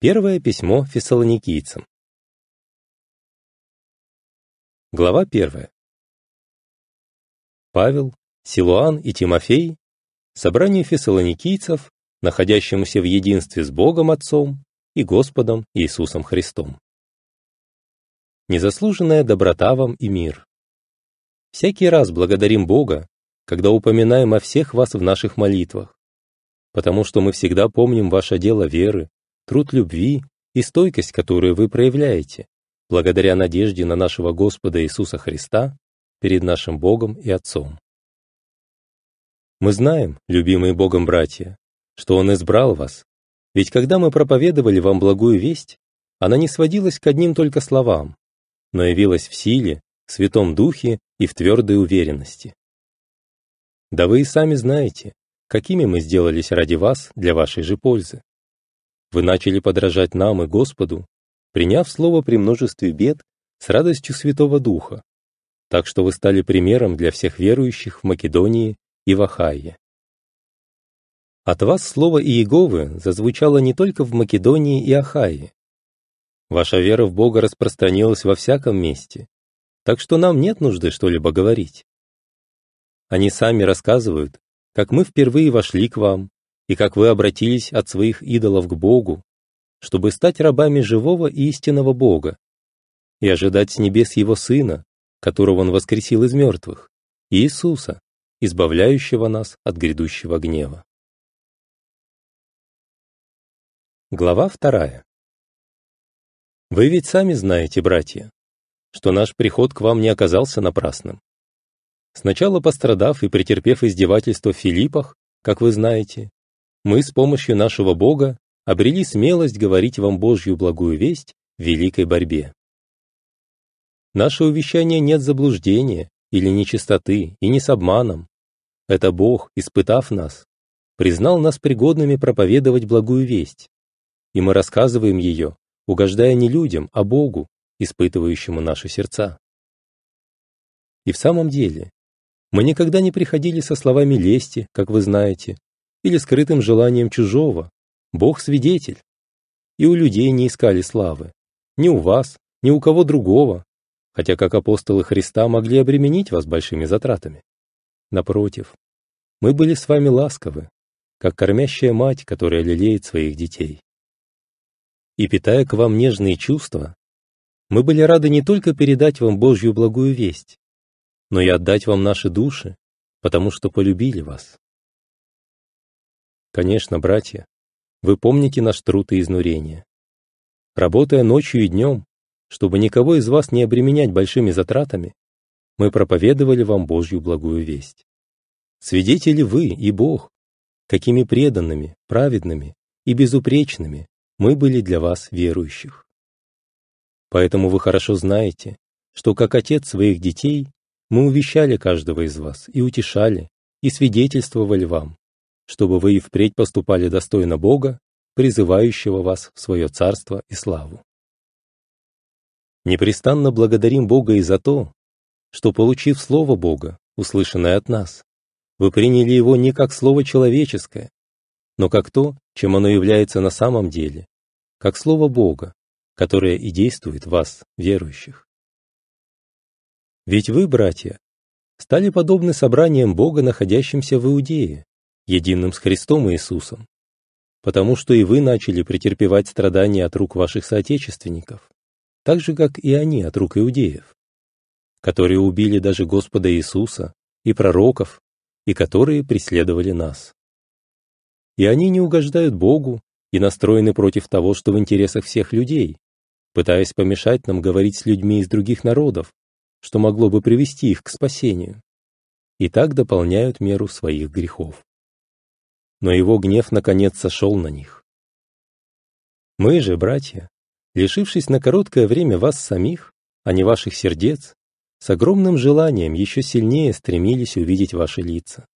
Первое письмо фессалоникийцам. Глава первая. Павел, Силуан и Тимофей собрание фессалоникийцев, находящемуся в единстве с Богом Отцом и Господом Иисусом Христом. Незаслуженная доброта вам и мир. Всякий раз благодарим Бога, когда упоминаем о всех вас в наших молитвах, потому что мы всегда помним ваше дело веры, труд любви и стойкость, которую вы проявляете, благодаря надежде на нашего Господа Иисуса Христа перед нашим Богом и Отцом. Мы знаем, любимые Богом братья, что Он избрал вас, ведь когда мы проповедовали вам благую весть, она не сводилась к одним только словам, но явилась в силе, в святом духе и в твердой уверенности. Да вы и сами знаете, какими мы сделались ради вас для вашей же пользы. Вы начали подражать нам и Господу, приняв слово при множестве бед с радостью Святого Духа, так что вы стали примером для всех верующих в Македонии и в Ахайе. От вас слово Иеговы зазвучало не только в Македонии и Ахайе. Ваша вера в Бога распространилась во всяком месте, так что нам нет нужды что-либо говорить. Они сами рассказывают, как мы впервые вошли к вам, и как вы обратились от своих идолов к Богу, чтобы стать рабами живого и истинного Бога и ожидать с небес Его Сына, которого Он воскресил из мертвых, Иисуса, избавляющего нас от грядущего гнева. Глава вторая. Вы ведь сами знаете, братья, что наш приход к вам не оказался напрасным. Сначала пострадав и претерпев издевательство в Филиппах, как вы знаете, мы с помощью нашего Бога обрели смелость говорить вам Божью благую весть в великой борьбе. Наше увещание нет заблуждения или нечистоты и не с обманом. Это Бог, испытав нас, признал нас пригодными проповедовать благую весть, и мы рассказываем ее, угождая не людям, а Богу, испытывающему наши сердца. И в самом деле, мы никогда не приходили со словами лести, как вы знаете, или скрытым желанием чужого. Бог свидетель. И у людей не искали славы. Ни у вас, ни у кого другого. Хотя как апостолы Христа могли обременить вас большими затратами. Напротив, мы были с вами ласковы, как кормящая мать, которая лелеет своих детей. И питая к вам нежные чувства, мы были рады не только передать вам Божью благую весть, но и отдать вам наши души, потому что полюбили вас. Конечно, братья, вы помните наш труд и изнурение. Работая ночью и днем, чтобы никого из вас не обременять большими затратами, мы проповедовали вам Божью благую весть. Свидетели вы и Бог, какими преданными, праведными и безупречными мы были для вас верующих. Поэтому вы хорошо знаете, что как отец своих детей мы увещали каждого из вас и утешали, и свидетельствовали вам, чтобы вы и впредь поступали достойно Бога, призывающего вас в свое царство и славу. Непрестанно благодарим Бога и за то, что, получив Слово Бога, услышанное от нас, вы приняли его не как Слово человеческое, но как то, чем оно является на самом деле, как Слово Бога, которое и действует в вас, верующих. Ведь вы, братья, стали подобны собраниям Бога, находящимся в Иудее, единым с Христом Иисусом, потому что и вы начали претерпевать страдания от рук ваших соотечественников, так же, как и они от рук иудеев, которые убили даже Господа Иисуса и пророков, и которые преследовали нас. И они не угождают Богу и настроены против того, что в интересах всех людей, пытаясь помешать нам говорить с людьми из других народов, что могло бы привести их к спасению, и так дополняют меру своих грехов но его гнев наконец сошел на них. Мы же, братья, лишившись на короткое время вас самих, а не ваших сердец, с огромным желанием еще сильнее стремились увидеть ваши лица.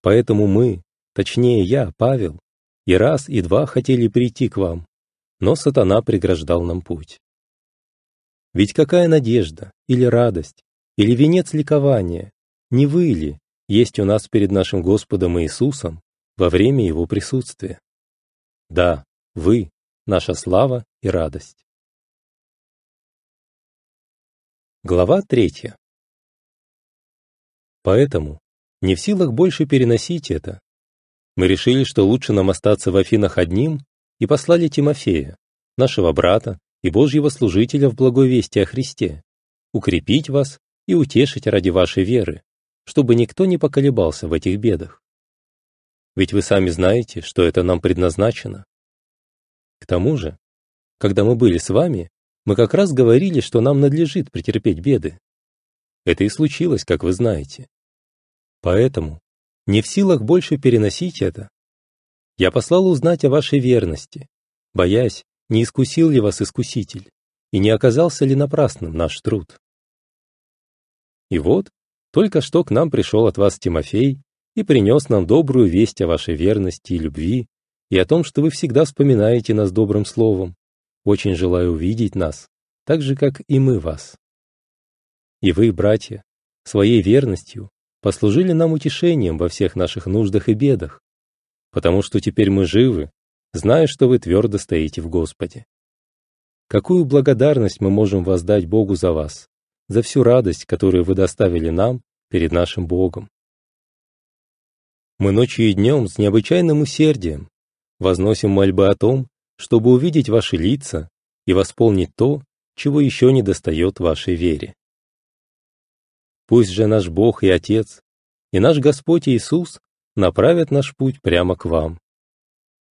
Поэтому мы, точнее я, Павел, и раз, и два хотели прийти к вам, но сатана преграждал нам путь. Ведь какая надежда, или радость, или венец ликования, не вы ли, есть у нас перед нашим Господом Иисусом, во время его присутствия. Да, вы — наша слава и радость. Глава третья. Поэтому, не в силах больше переносить это, мы решили, что лучше нам остаться в Афинах одним и послали Тимофея, нашего брата и Божьего служителя в благовестии о Христе, укрепить вас и утешить ради вашей веры, чтобы никто не поколебался в этих бедах. Ведь вы сами знаете, что это нам предназначено. К тому же, когда мы были с вами, мы как раз говорили, что нам надлежит претерпеть беды. Это и случилось, как вы знаете. Поэтому не в силах больше переносить это. Я послал узнать о вашей верности, боясь, не искусил ли вас искуситель и не оказался ли напрасным наш труд. И вот, только что к нам пришел от вас Тимофей и принес нам добрую весть о вашей верности и любви, и о том, что вы всегда вспоминаете нас добрым словом. Очень желаю увидеть нас, так же, как и мы вас. И вы, братья, своей верностью послужили нам утешением во всех наших нуждах и бедах, потому что теперь мы живы, зная, что вы твердо стоите в Господе. Какую благодарность мы можем воздать Богу за вас, за всю радость, которую вы доставили нам перед нашим Богом. Мы ночью и днем с необычайным усердием возносим мольбы о том, чтобы увидеть ваши лица и восполнить то, чего еще не достает вашей вере. Пусть же наш Бог и Отец, и наш Господь Иисус направят наш путь прямо к вам.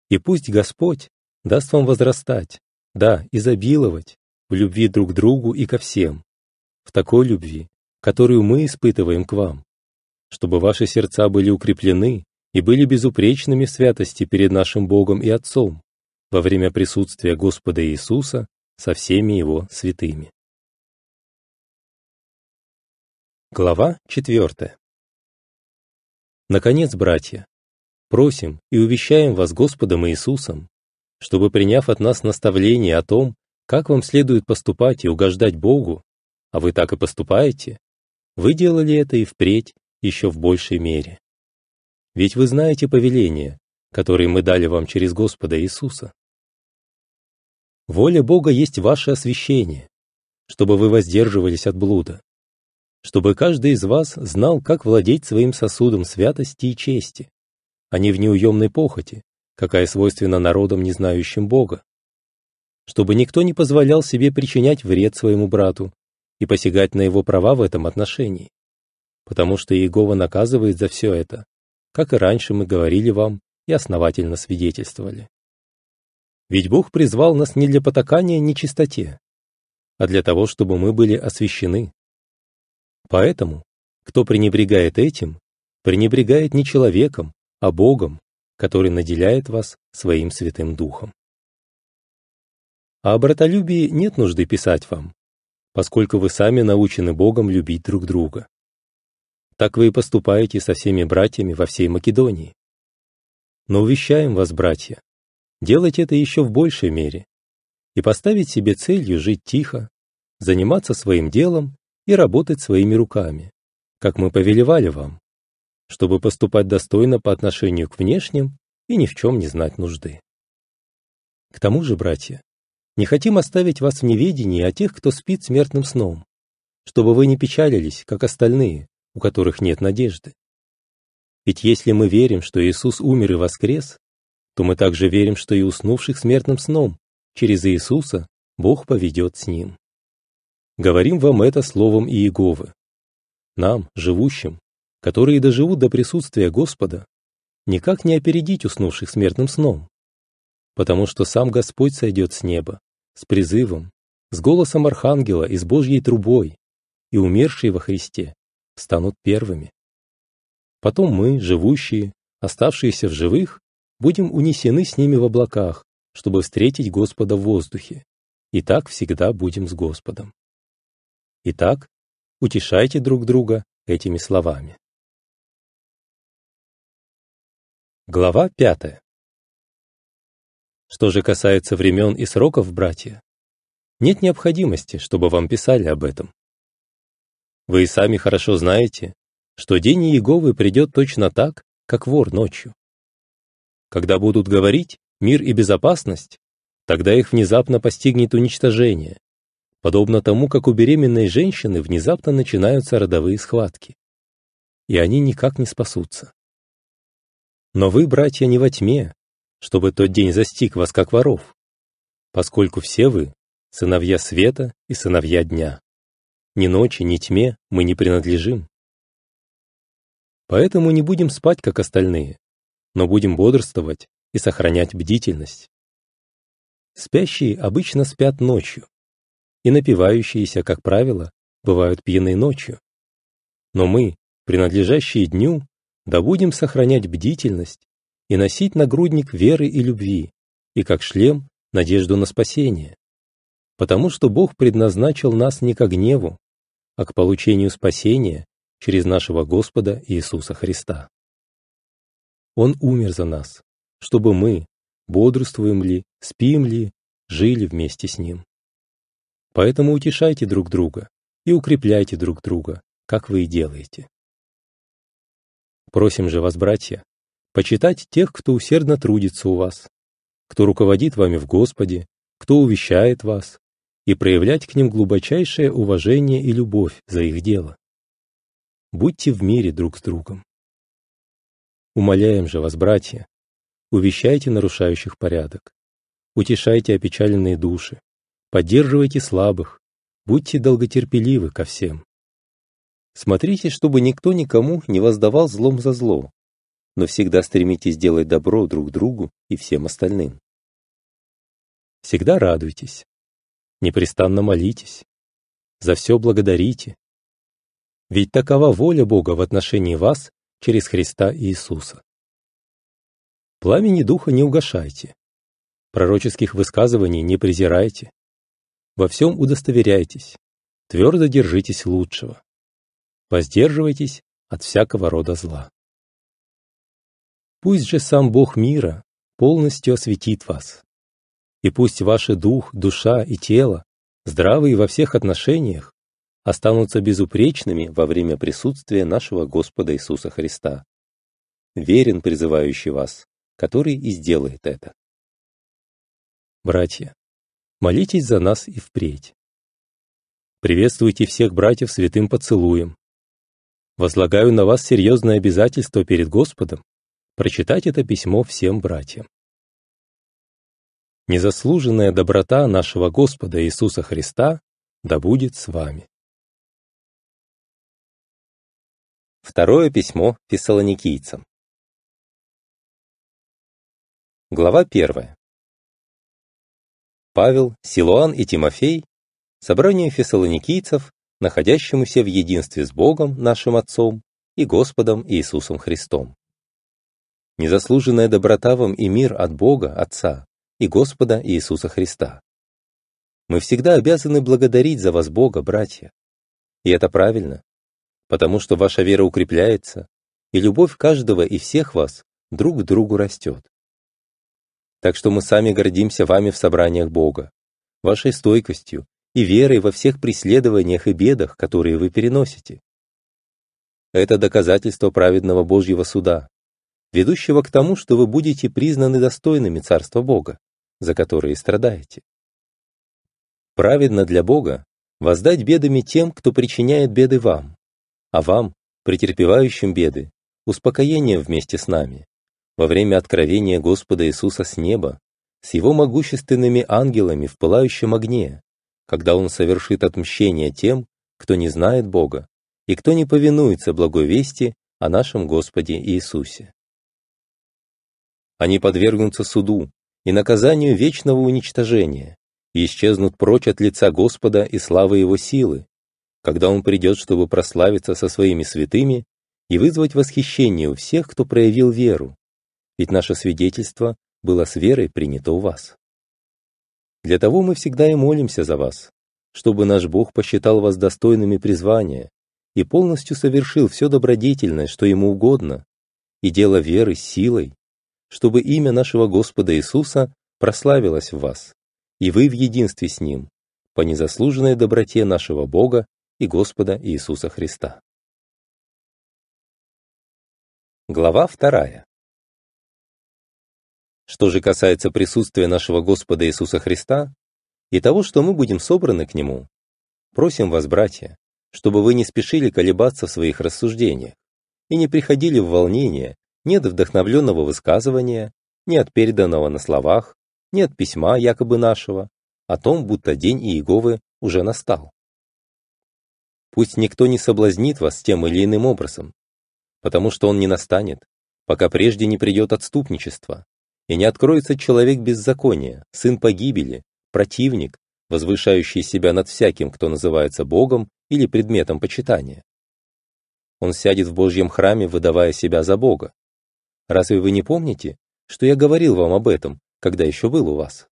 И пусть Господь даст вам возрастать, да, изобиловать, в любви друг к другу и ко всем, в такой любви, которую мы испытываем к вам, чтобы ваши сердца были укреплены и были безупречными в святости перед нашим Богом и Отцом во время присутствия Господа Иисуса со всеми Его святыми. Глава 4. Наконец, братья, просим и увещаем вас Господом Иисусом, чтобы, приняв от нас наставление о том, как вам следует поступать и угождать Богу, а вы так и поступаете, вы делали это и впредь еще в большей мере. Ведь вы знаете повеления, которые мы дали вам через Господа Иисуса. Воля Бога есть ваше освящение, чтобы вы воздерживались от блуда, чтобы каждый из вас знал, как владеть своим сосудом святости и чести, а не в неуемной похоти, какая свойственна народам, не знающим Бога, чтобы никто не позволял себе причинять вред своему брату и посягать на его права в этом отношении, потому что Иегова наказывает за все это, как и раньше мы говорили вам и основательно свидетельствовали. Ведь Бог призвал нас не для потакания нечистоте, а для того, чтобы мы были освящены. Поэтому, кто пренебрегает этим, пренебрегает не человеком, а Богом, который наделяет вас своим Святым Духом. А о братолюбии нет нужды писать вам, поскольку вы сами научены Богом любить друг друга. Так вы и поступаете со всеми братьями во всей Македонии. Но увещаем вас, братья, делать это еще в большей мере и поставить себе целью жить тихо, заниматься своим делом и работать своими руками, как мы повелевали вам, чтобы поступать достойно по отношению к внешним и ни в чем не знать нужды. К тому же, братья, не хотим оставить вас в неведении о тех, кто спит смертным сном, чтобы вы не печалились, как остальные, у которых нет надежды. Ведь если мы верим, что Иисус умер и воскрес, то мы также верим, что и уснувших смертным сном через Иисуса Бог поведет с ним. Говорим вам это словом Иеговы. Нам, живущим, которые доживут до присутствия Господа, никак не опередить уснувших смертным сном, потому что сам Господь сойдет с неба, с призывом, с голосом архангела и с Божьей трубой, и умершие во Христе станут первыми. Потом мы, живущие, оставшиеся в живых, будем унесены с ними в облаках, чтобы встретить Господа в воздухе. И так всегда будем с Господом. Итак, утешайте друг друга этими словами. Глава пятая. Что же касается времен и сроков, братья, нет необходимости, чтобы вам писали об этом. Вы и сами хорошо знаете, что день Иеговы придет точно так, как вор ночью. Когда будут говорить «мир и безопасность», тогда их внезапно постигнет уничтожение, подобно тому, как у беременной женщины внезапно начинаются родовые схватки. И они никак не спасутся. Но вы, братья, не во тьме, чтобы тот день застиг вас как воров, поскольку все вы — сыновья света и сыновья дня. Ни ночи, ни тьме мы не принадлежим. Поэтому не будем спать, как остальные, но будем бодрствовать и сохранять бдительность. Спящие обычно спят ночью, и напивающиеся, как правило, бывают пьяны ночью. Но мы, принадлежащие дню, да будем сохранять бдительность и носить нагрудник веры и любви, и как шлем надежду на спасение. Потому что Бог предназначил нас не ко гневу, а к получению спасения через нашего Господа Иисуса Христа. Он умер за нас, чтобы мы, бодрствуем ли, спим ли, жили вместе с Ним. Поэтому утешайте друг друга и укрепляйте друг друга, как вы и делаете. Просим же вас, братья, почитать тех, кто усердно трудится у вас, кто руководит вами в Господе, кто увещает вас, и проявлять к ним глубочайшее уважение и любовь за их дело. Будьте в мире друг с другом. Умоляем же вас, братья, увещайте нарушающих порядок, утешайте опечаленные души, поддерживайте слабых, будьте долготерпеливы ко всем. Смотрите, чтобы никто никому не воздавал злом за зло, но всегда стремитесь делать добро друг другу и всем остальным. Всегда радуйтесь непрестанно молитесь, за все благодарите. Ведь такова воля Бога в отношении вас через Христа Иисуса. Пламени Духа не угашайте, пророческих высказываний не презирайте, во всем удостоверяйтесь, твердо держитесь лучшего, воздерживайтесь от всякого рода зла. Пусть же сам Бог мира полностью осветит вас, и пусть ваши дух, душа и тело, здравые во всех отношениях, останутся безупречными во время присутствия нашего Господа Иисуса Христа. Верен призывающий вас, который и сделает это. Братья, молитесь за нас и впредь. Приветствуйте всех братьев святым поцелуем. Возлагаю на вас серьезное обязательство перед Господом прочитать это письмо всем братьям. Незаслуженная доброта нашего Господа Иисуса Христа да будет с вами. Второе письмо фессалоникийцам. Глава первая. Павел, Силуан и Тимофей, собрание фессалоникийцев, находящемуся в единстве с Богом, нашим Отцом, и Господом Иисусом Христом. Незаслуженная доброта вам и мир от Бога, Отца, и Господа Иисуса Христа. Мы всегда обязаны благодарить за вас Бога, братья. И это правильно, потому что ваша вера укрепляется, и любовь каждого и всех вас друг к другу растет. Так что мы сами гордимся вами в собраниях Бога, вашей стойкостью и верой во всех преследованиях и бедах, которые вы переносите. Это доказательство праведного Божьего суда, ведущего к тому, что вы будете признаны достойными Царства Бога за которые страдаете. Праведно для Бога воздать бедами тем, кто причиняет беды вам, а вам, претерпевающим беды, успокоение вместе с нами, во время откровения Господа Иисуса с неба, с Его могущественными ангелами в пылающем огне, когда Он совершит отмщение тем, кто не знает Бога и кто не повинуется благой вести о нашем Господе Иисусе. Они подвергнутся суду, и наказанию вечного уничтожения, и исчезнут прочь от лица Господа и славы Его силы, когда Он придет, чтобы прославиться со своими святыми и вызвать восхищение у всех, кто проявил веру, ведь наше свидетельство было с верой принято у вас. Для того мы всегда и молимся за вас, чтобы наш Бог посчитал вас достойными призвания и полностью совершил все добродетельное, что Ему угодно, и дело веры силой, чтобы имя нашего Господа Иисуса прославилось в вас, и вы в единстве с Ним, по незаслуженной доброте нашего Бога и Господа Иисуса Христа. Глава 2. Что же касается присутствия нашего Господа Иисуса Христа и того, что мы будем собраны к Нему, просим вас, братья, чтобы вы не спешили колебаться в своих рассуждениях и не приходили в волнение ни от вдохновленного высказывания, ни от переданного на словах, ни от письма, якобы нашего, о том, будто день Иеговы уже настал. Пусть никто не соблазнит вас тем или иным образом, потому что он не настанет, пока прежде не придет отступничество, и не откроется человек беззакония, сын погибели, противник, возвышающий себя над всяким, кто называется Богом или предметом почитания. Он сядет в Божьем храме, выдавая себя за Бога, Разве вы не помните, что я говорил вам об этом, когда еще был у вас?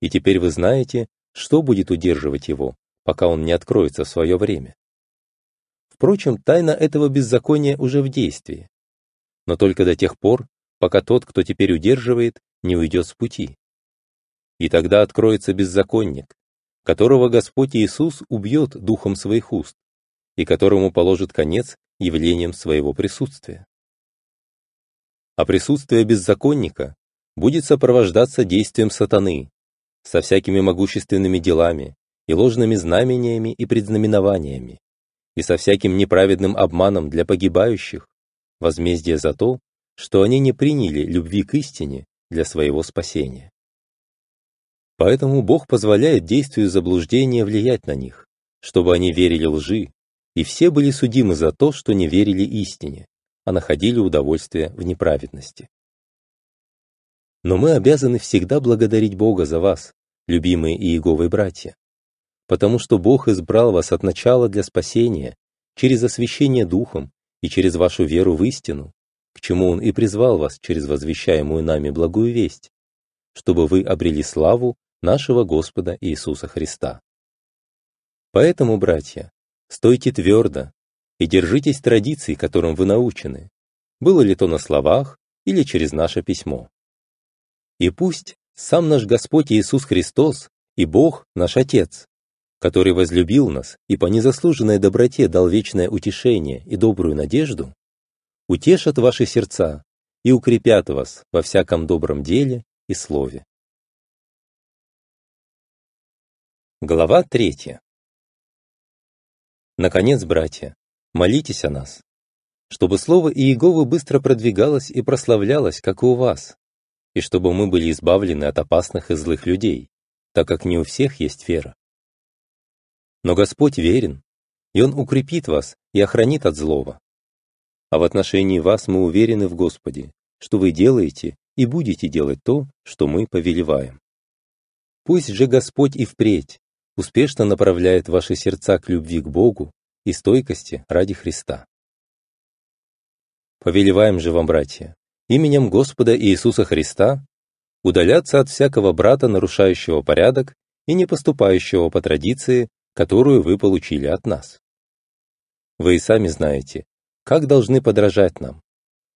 И теперь вы знаете, что будет удерживать его, пока он не откроется в свое время. Впрочем, тайна этого беззакония уже в действии. Но только до тех пор, пока тот, кто теперь удерживает, не уйдет с пути. И тогда откроется беззаконник, которого Господь Иисус убьет духом своих уст, и которому положит конец явлением своего присутствия а присутствие беззаконника будет сопровождаться действием сатаны со всякими могущественными делами и ложными знамениями и предзнаменованиями, и со всяким неправедным обманом для погибающих, возмездие за то, что они не приняли любви к истине для своего спасения. Поэтому Бог позволяет действию заблуждения влиять на них, чтобы они верили лжи, и все были судимы за то, что не верили истине, а находили удовольствие в неправедности. Но мы обязаны всегда благодарить Бога за вас, любимые Иеговы братья, потому что Бог избрал вас от начала для спасения через освящение Духом и через вашу веру в истину, к чему Он и призвал вас через возвещаемую нами благую весть, чтобы вы обрели славу нашего Господа Иисуса Христа. Поэтому, братья, стойте твердо, и держитесь традиций, которым вы научены, было ли то на словах или через наше письмо. И пусть сам наш Господь Иисус Христос и Бог наш Отец, который возлюбил нас и по незаслуженной доброте дал вечное утешение и добрую надежду, утешат ваши сердца и укрепят вас во всяком добром деле и слове. Глава третья. Наконец, братья, Молитесь о нас, чтобы слово Иеговы быстро продвигалось и прославлялось, как и у вас, и чтобы мы были избавлены от опасных и злых людей, так как не у всех есть вера. Но Господь верен, и Он укрепит вас и охранит от злого. А в отношении вас мы уверены в Господе, что вы делаете и будете делать то, что мы повелеваем. Пусть же Господь и впредь успешно направляет ваши сердца к любви к Богу и стойкости ради Христа. Повелеваем же вам, братья, именем Господа Иисуса Христа удаляться от всякого брата, нарушающего порядок и не поступающего по традиции, которую вы получили от нас. Вы и сами знаете, как должны подражать нам,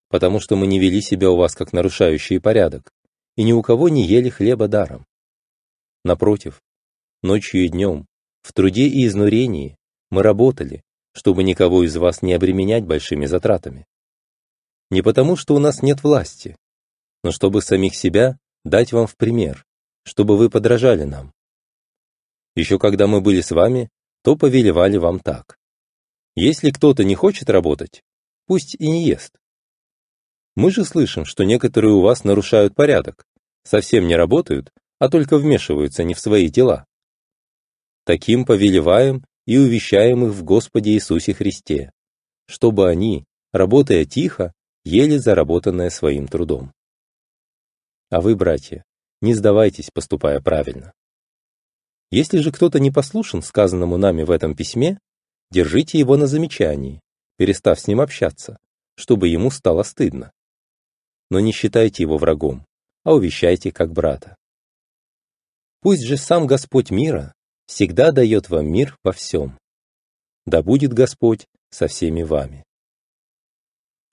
потому что мы не вели себя у вас как нарушающие порядок, и ни у кого не ели хлеба даром. Напротив, ночью и днем, в труде и изнурении, мы работали, чтобы никого из вас не обременять большими затратами. Не потому, что у нас нет власти, но чтобы самих себя дать вам в пример, чтобы вы подражали нам. Еще когда мы были с вами, то повелевали вам так. Если кто-то не хочет работать, пусть и не ест. Мы же слышим, что некоторые у вас нарушают порядок, совсем не работают, а только вмешиваются не в свои дела. Таким повелеваем и увещаем их в Господе Иисусе Христе, чтобы они, работая тихо, ели заработанное своим трудом. А вы, братья, не сдавайтесь, поступая правильно. Если же кто-то не послушен сказанному нами в этом письме, держите его на замечании, перестав с ним общаться, чтобы ему стало стыдно. Но не считайте его врагом, а увещайте как брата. Пусть же сам Господь мира, всегда дает вам мир во всем. Да будет Господь со всеми вами.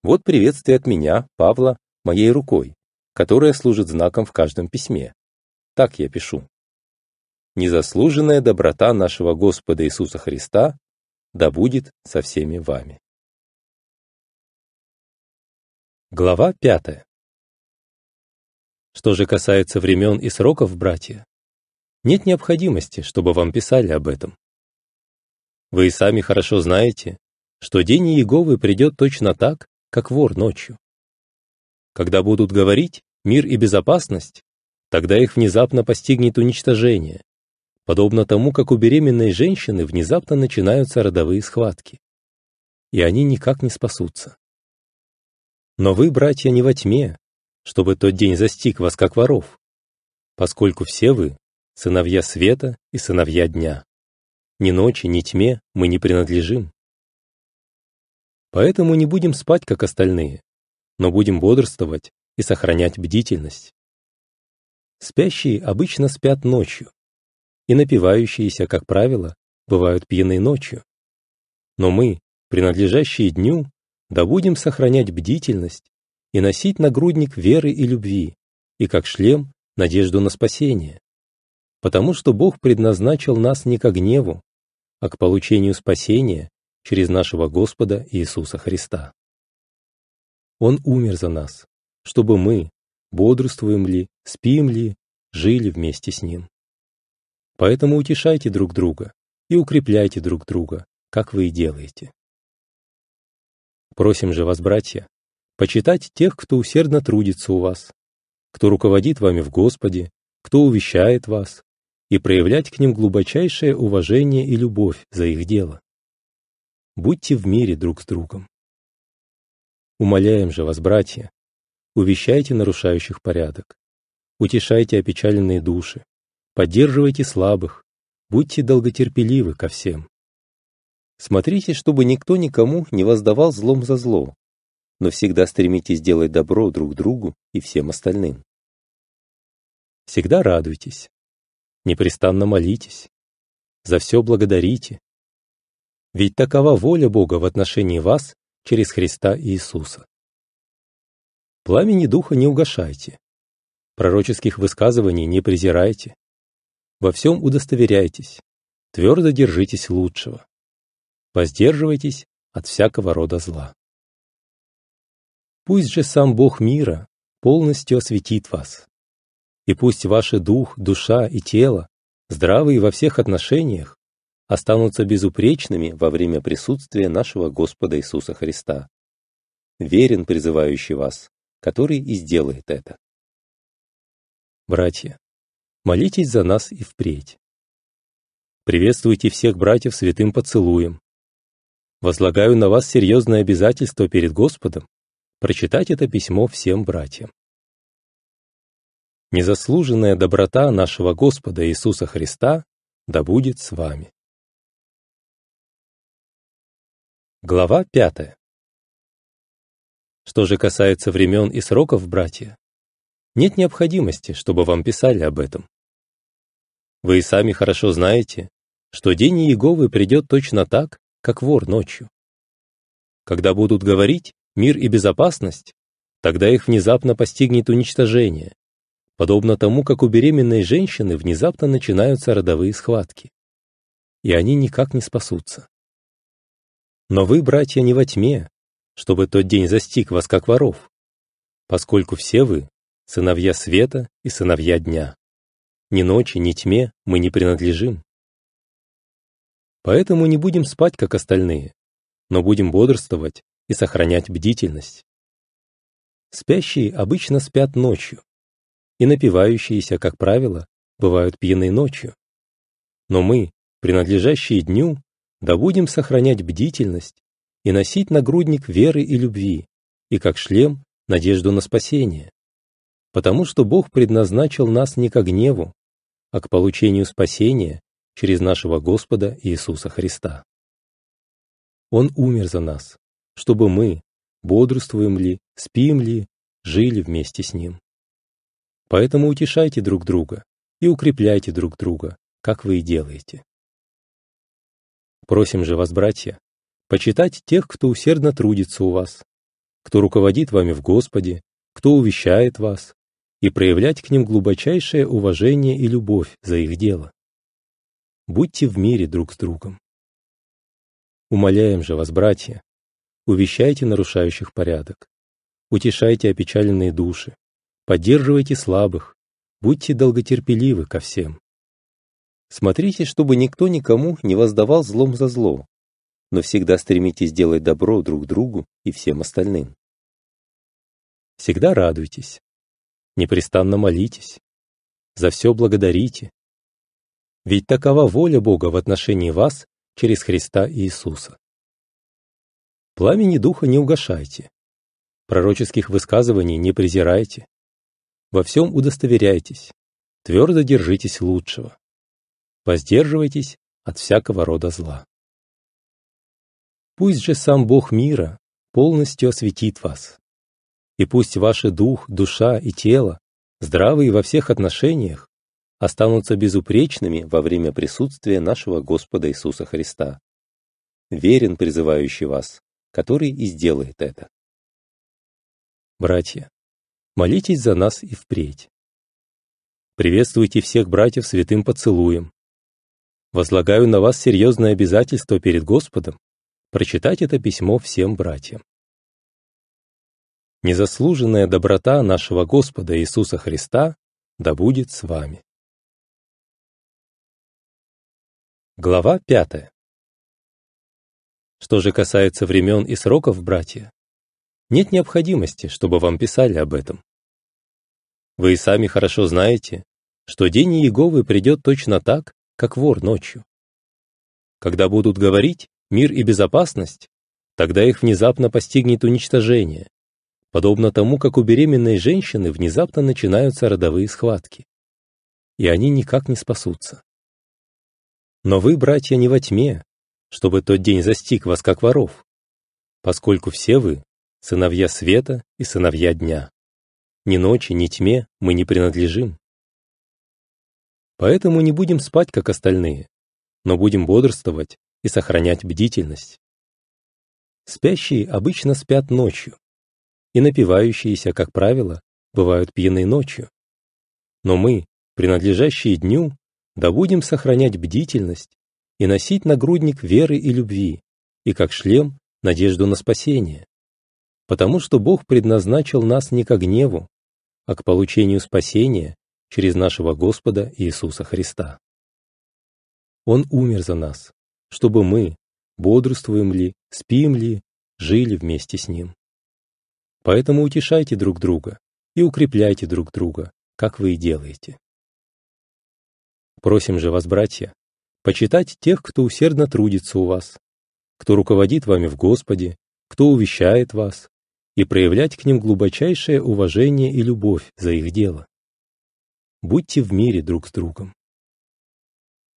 Вот приветствие от меня, Павла, моей рукой, которая служит знаком в каждом письме. Так я пишу. Незаслуженная доброта нашего Господа Иисуса Христа да будет со всеми вами. Глава пятая. Что же касается времен и сроков, братья, нет необходимости, чтобы вам писали об этом. Вы и сами хорошо знаете, что день Иеговы придет точно так, как вор ночью. Когда будут говорить «мир и безопасность», тогда их внезапно постигнет уничтожение, подобно тому, как у беременной женщины внезапно начинаются родовые схватки. И они никак не спасутся. Но вы, братья, не во тьме, чтобы тот день застиг вас как воров, поскольку все вы сыновья света и сыновья дня. Ни ночи, ни тьме мы не принадлежим. Поэтому не будем спать, как остальные, но будем бодрствовать и сохранять бдительность. Спящие обычно спят ночью, и напивающиеся, как правило, бывают пьяны ночью. Но мы, принадлежащие дню, да будем сохранять бдительность и носить нагрудник веры и любви, и как шлем надежду на спасение потому что Бог предназначил нас не ко гневу, а к получению спасения через нашего Господа Иисуса Христа. Он умер за нас, чтобы мы, бодрствуем ли, спим ли, жили вместе с Ним. Поэтому утешайте друг друга и укрепляйте друг друга, как вы и делаете. Просим же вас, братья, почитать тех, кто усердно трудится у вас, кто руководит вами в Господе, кто увещает вас, и проявлять к ним глубочайшее уважение и любовь за их дело. Будьте в мире друг с другом. Умоляем же вас, братья, увещайте нарушающих порядок, утешайте опечаленные души, поддерживайте слабых, будьте долготерпеливы ко всем. Смотрите, чтобы никто никому не воздавал злом за зло, но всегда стремитесь делать добро друг другу и всем остальным. Всегда радуйтесь непрестанно молитесь, за все благодарите. Ведь такова воля Бога в отношении вас через Христа Иисуса. Пламени Духа не угашайте, пророческих высказываний не презирайте, во всем удостоверяйтесь, твердо держитесь лучшего, воздерживайтесь от всякого рода зла. Пусть же сам Бог мира полностью осветит вас, и пусть ваши дух, душа и тело, здравые во всех отношениях, останутся безупречными во время присутствия нашего Господа Иисуса Христа. Верен призывающий вас, который и сделает это. Братья, молитесь за нас и впредь. Приветствуйте всех братьев святым поцелуем. Возлагаю на вас серьезное обязательство перед Господом прочитать это письмо всем братьям. Незаслуженная доброта нашего Господа Иисуса Христа да будет с вами. Глава пятая. Что же касается времен и сроков, братья, нет необходимости, чтобы вам писали об этом. Вы и сами хорошо знаете, что день Иеговы придет точно так, как вор ночью. Когда будут говорить «мир и безопасность», тогда их внезапно постигнет уничтожение, подобно тому, как у беременной женщины внезапно начинаются родовые схватки. И они никак не спасутся. Но вы, братья, не во тьме, чтобы тот день застиг вас как воров, поскольку все вы — сыновья света и сыновья дня. Ни ночи, ни тьме мы не принадлежим. Поэтому не будем спать, как остальные, но будем бодрствовать и сохранять бдительность. Спящие обычно спят ночью, и напивающиеся, как правило, бывают пьяны ночью. Но мы, принадлежащие дню, добудем сохранять бдительность и носить нагрудник веры и любви, и как шлем надежду на спасение. Потому что Бог предназначил нас не к гневу, а к получению спасения через нашего Господа Иисуса Христа. Он умер за нас, чтобы мы, бодрствуем ли, спим ли, жили вместе с Ним. Поэтому утешайте друг друга и укрепляйте друг друга, как вы и делаете. Просим же вас, братья, почитать тех, кто усердно трудится у вас, кто руководит вами в Господе, кто увещает вас, и проявлять к ним глубочайшее уважение и любовь за их дело. Будьте в мире друг с другом. Умоляем же вас, братья, увещайте нарушающих порядок, утешайте опечаленные души, Поддерживайте слабых, будьте долготерпеливы ко всем. Смотрите, чтобы никто никому не воздавал злом за зло, но всегда стремитесь делать добро друг другу и всем остальным. Всегда радуйтесь, непрестанно молитесь, за все благодарите. Ведь такова воля Бога в отношении вас через Христа Иисуса. Пламени духа не угашайте, пророческих высказываний не презирайте, во всем удостоверяйтесь. Твердо держитесь лучшего. Воздерживайтесь от всякого рода зла. Пусть же сам Бог мира полностью осветит вас. И пусть ваши дух, душа и тело, здравые во всех отношениях, останутся безупречными во время присутствия нашего Господа Иисуса Христа. Верен призывающий вас, который и сделает это. Братья, Молитесь за нас и впредь. Приветствуйте всех братьев святым поцелуем. Возлагаю на вас серьезное обязательство перед Господом прочитать это письмо всем братьям. Незаслуженная доброта нашего Господа Иисуса Христа да будет с вами. Глава пятая. Что же касается времен и сроков, братья, нет необходимости, чтобы вам писали об этом. Вы и сами хорошо знаете, что день Иеговы придет точно так, как вор ночью. Когда будут говорить «мир и безопасность», тогда их внезапно постигнет уничтожение, подобно тому, как у беременной женщины внезапно начинаются родовые схватки. И они никак не спасутся. Но вы, братья, не во тьме, чтобы тот день застиг вас как воров, поскольку все вы сыновья света и сыновья дня. Ни ночи, ни тьме мы не принадлежим. Поэтому не будем спать, как остальные, но будем бодрствовать и сохранять бдительность. Спящие обычно спят ночью, и напивающиеся, как правило, бывают пьяны ночью. Но мы, принадлежащие дню, да будем сохранять бдительность и носить нагрудник веры и любви, и как шлем надежду на спасение потому что Бог предназначил нас не к гневу, а к получению спасения через нашего Господа Иисуса Христа. Он умер за нас, чтобы мы, бодрствуем ли, спим ли, жили вместе с Ним. Поэтому утешайте друг друга и укрепляйте друг друга, как вы и делаете. Просим же вас, братья, почитать тех, кто усердно трудится у вас, кто руководит вами в Господе, кто увещает вас, и проявлять к ним глубочайшее уважение и любовь за их дело. Будьте в мире друг с другом.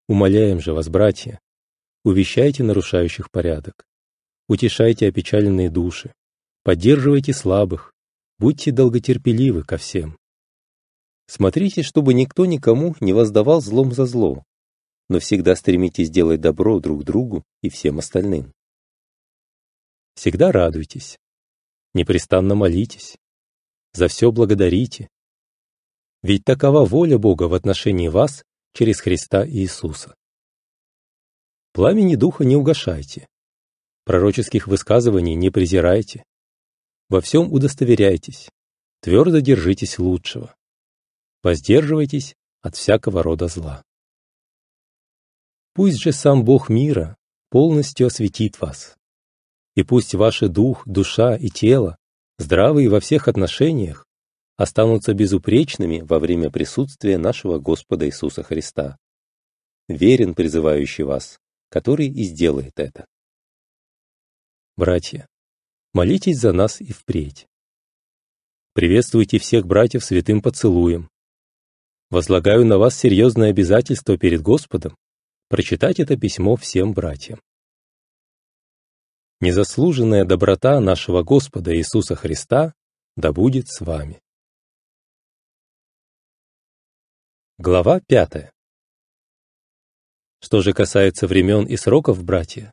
Умоляем же вас, братья, увещайте нарушающих порядок, утешайте опечаленные души, поддерживайте слабых, будьте долготерпеливы ко всем. Смотрите, чтобы никто никому не воздавал злом за зло, но всегда стремитесь делать добро друг другу и всем остальным. Всегда радуйтесь, непрестанно молитесь, за все благодарите. Ведь такова воля Бога в отношении вас через Христа Иисуса. Пламени Духа не угашайте, пророческих высказываний не презирайте, во всем удостоверяйтесь, твердо держитесь лучшего, воздерживайтесь от всякого рода зла. Пусть же сам Бог мира полностью осветит вас, и пусть ваши дух, душа и тело, здравые во всех отношениях, останутся безупречными во время присутствия нашего Господа Иисуса Христа. Верен призывающий вас, который и сделает это. Братья, молитесь за нас и впредь. Приветствуйте всех братьев святым поцелуем. Возлагаю на вас серьезное обязательство перед Господом прочитать это письмо всем братьям. Незаслуженная доброта нашего Господа Иисуса Христа да будет с вами. Глава 5. Что же касается времен и сроков, братья,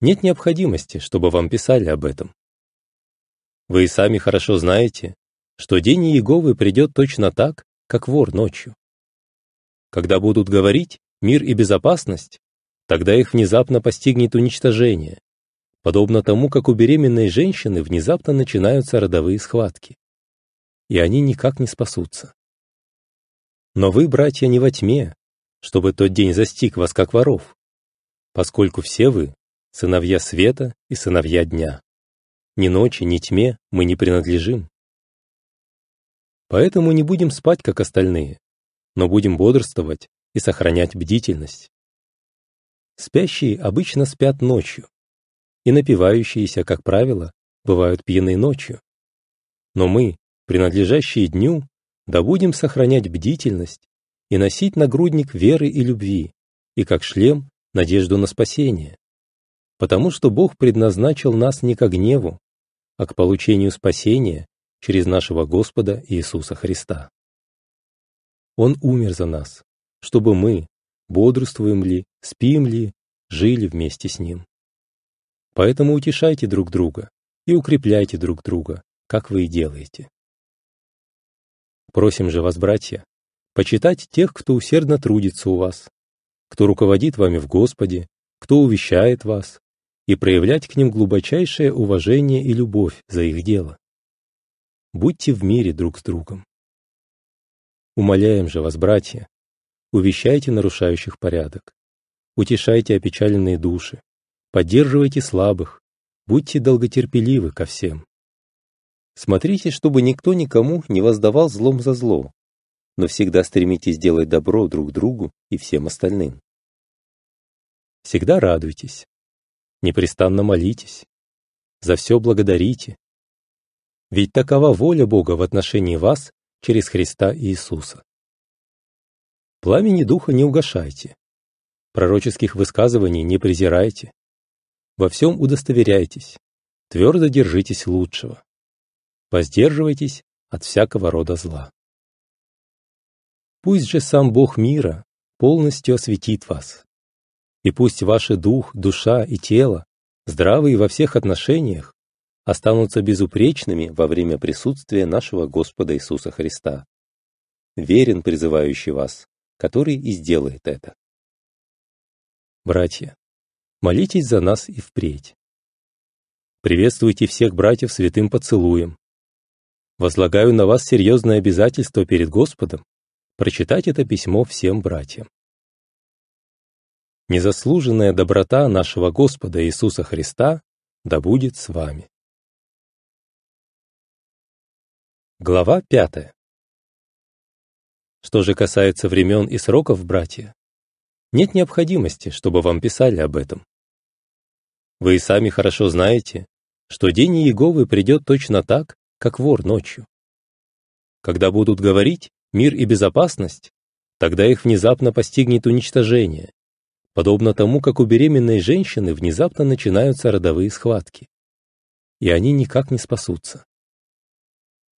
нет необходимости, чтобы вам писали об этом. Вы и сами хорошо знаете, что день Иеговы придет точно так, как вор ночью. Когда будут говорить «мир и безопасность», тогда их внезапно постигнет уничтожение, подобно тому, как у беременной женщины внезапно начинаются родовые схватки. И они никак не спасутся. Но вы, братья, не во тьме, чтобы тот день застиг вас как воров, поскольку все вы — сыновья света и сыновья дня. Ни ночи, ни тьме мы не принадлежим. Поэтому не будем спать, как остальные, но будем бодрствовать и сохранять бдительность. Спящие обычно спят ночью, и напивающиеся, как правило, бывают пьяны ночью. Но мы, принадлежащие дню, да будем сохранять бдительность и носить нагрудник веры и любви, и как шлем надежду на спасение. Потому что Бог предназначил нас не ко гневу, а к получению спасения через нашего Господа Иисуса Христа. Он умер за нас, чтобы мы, бодрствуем ли, спим ли, жили вместе с Ним. Поэтому утешайте друг друга и укрепляйте друг друга, как вы и делаете. Просим же вас, братья, почитать тех, кто усердно трудится у вас, кто руководит вами в Господе, кто увещает вас, и проявлять к ним глубочайшее уважение и любовь за их дело. Будьте в мире друг с другом. Умоляем же вас, братья, увещайте нарушающих порядок, утешайте опечаленные души, Поддерживайте слабых, будьте долготерпеливы ко всем. Смотрите, чтобы никто никому не воздавал злом за зло, но всегда стремитесь делать добро друг другу и всем остальным. Всегда радуйтесь, непрестанно молитесь, за все благодарите. Ведь такова воля Бога в отношении вас через Христа Иисуса. Пламени Духа не угашайте, пророческих высказываний не презирайте, во всем удостоверяйтесь. Твердо держитесь лучшего. Воздерживайтесь от всякого рода зла. Пусть же сам Бог мира полностью осветит вас. И пусть ваши дух, душа и тело, здравые во всех отношениях, останутся безупречными во время присутствия нашего Господа Иисуса Христа. Верен призывающий вас, который и сделает это. Братья, Молитесь за нас и впредь. Приветствуйте всех братьев святым поцелуем. Возлагаю на вас серьезное обязательство перед Господом прочитать это письмо всем братьям. Незаслуженная доброта нашего Господа Иисуса Христа да будет с вами. Глава пятая. Что же касается времен и сроков, братья, нет необходимости, чтобы вам писали об этом. Вы и сами хорошо знаете, что день Иеговы придет точно так, как вор ночью. Когда будут говорить «мир и безопасность», тогда их внезапно постигнет уничтожение, подобно тому, как у беременной женщины внезапно начинаются родовые схватки. И они никак не спасутся.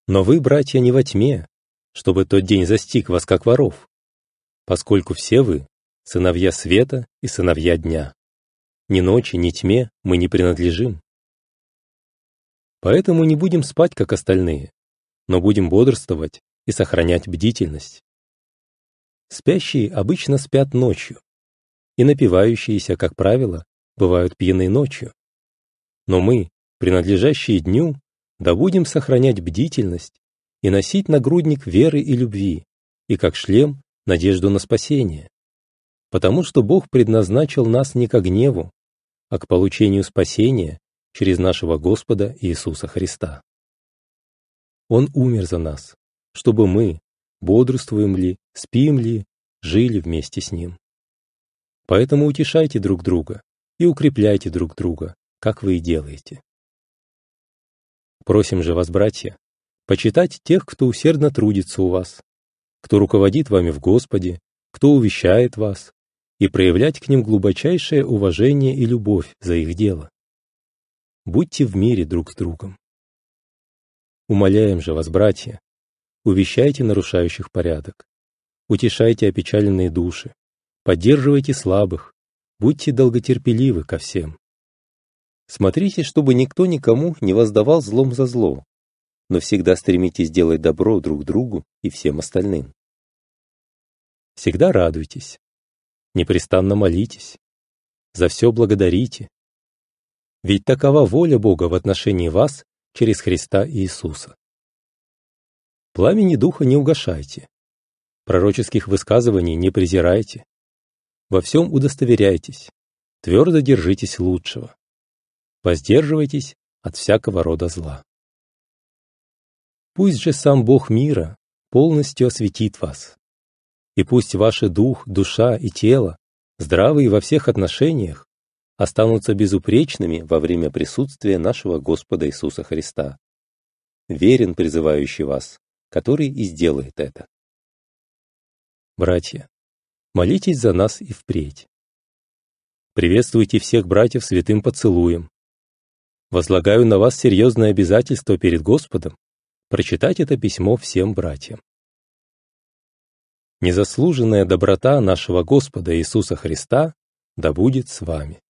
Но вы, братья, не во тьме, чтобы тот день застиг вас как воров, поскольку все вы — сыновья света и сыновья дня. Ни ночи, ни тьме мы не принадлежим. Поэтому не будем спать, как остальные, но будем бодрствовать и сохранять бдительность. Спящие обычно спят ночью, и напивающиеся, как правило, бывают пьяны ночью. Но мы, принадлежащие дню, да будем сохранять бдительность и носить нагрудник веры и любви, и как шлем надежду на спасение. Потому что Бог предназначил нас не ко гневу, а к получению спасения через нашего Господа Иисуса Христа. Он умер за нас, чтобы мы, бодрствуем ли, спим ли, жили вместе с Ним. Поэтому утешайте друг друга и укрепляйте друг друга, как вы и делаете. Просим же вас, братья, почитать тех, кто усердно трудится у вас, кто руководит вами в Господе, кто увещает вас, и проявлять к ним глубочайшее уважение и любовь за их дело. Будьте в мире друг с другом. Умоляем же вас, братья, увещайте нарушающих порядок, утешайте опечаленные души, поддерживайте слабых, будьте долготерпеливы ко всем. Смотрите, чтобы никто никому не воздавал злом за зло, но всегда стремитесь делать добро друг другу и всем остальным. Всегда радуйтесь, непрестанно молитесь, за все благодарите. Ведь такова воля Бога в отношении вас через Христа Иисуса. Пламени Духа не угашайте, пророческих высказываний не презирайте, во всем удостоверяйтесь, твердо держитесь лучшего, воздерживайтесь от всякого рода зла. Пусть же сам Бог мира полностью осветит вас, и пусть ваши дух, душа и тело, здравые во всех отношениях, останутся безупречными во время присутствия нашего Господа Иисуса Христа. Верен призывающий вас, который и сделает это. Братья, молитесь за нас и впредь. Приветствуйте всех братьев святым поцелуем. Возлагаю на вас серьезное обязательство перед Господом прочитать это письмо всем братьям. Незаслуженная доброта нашего Господа Иисуса Христа да будет с вами.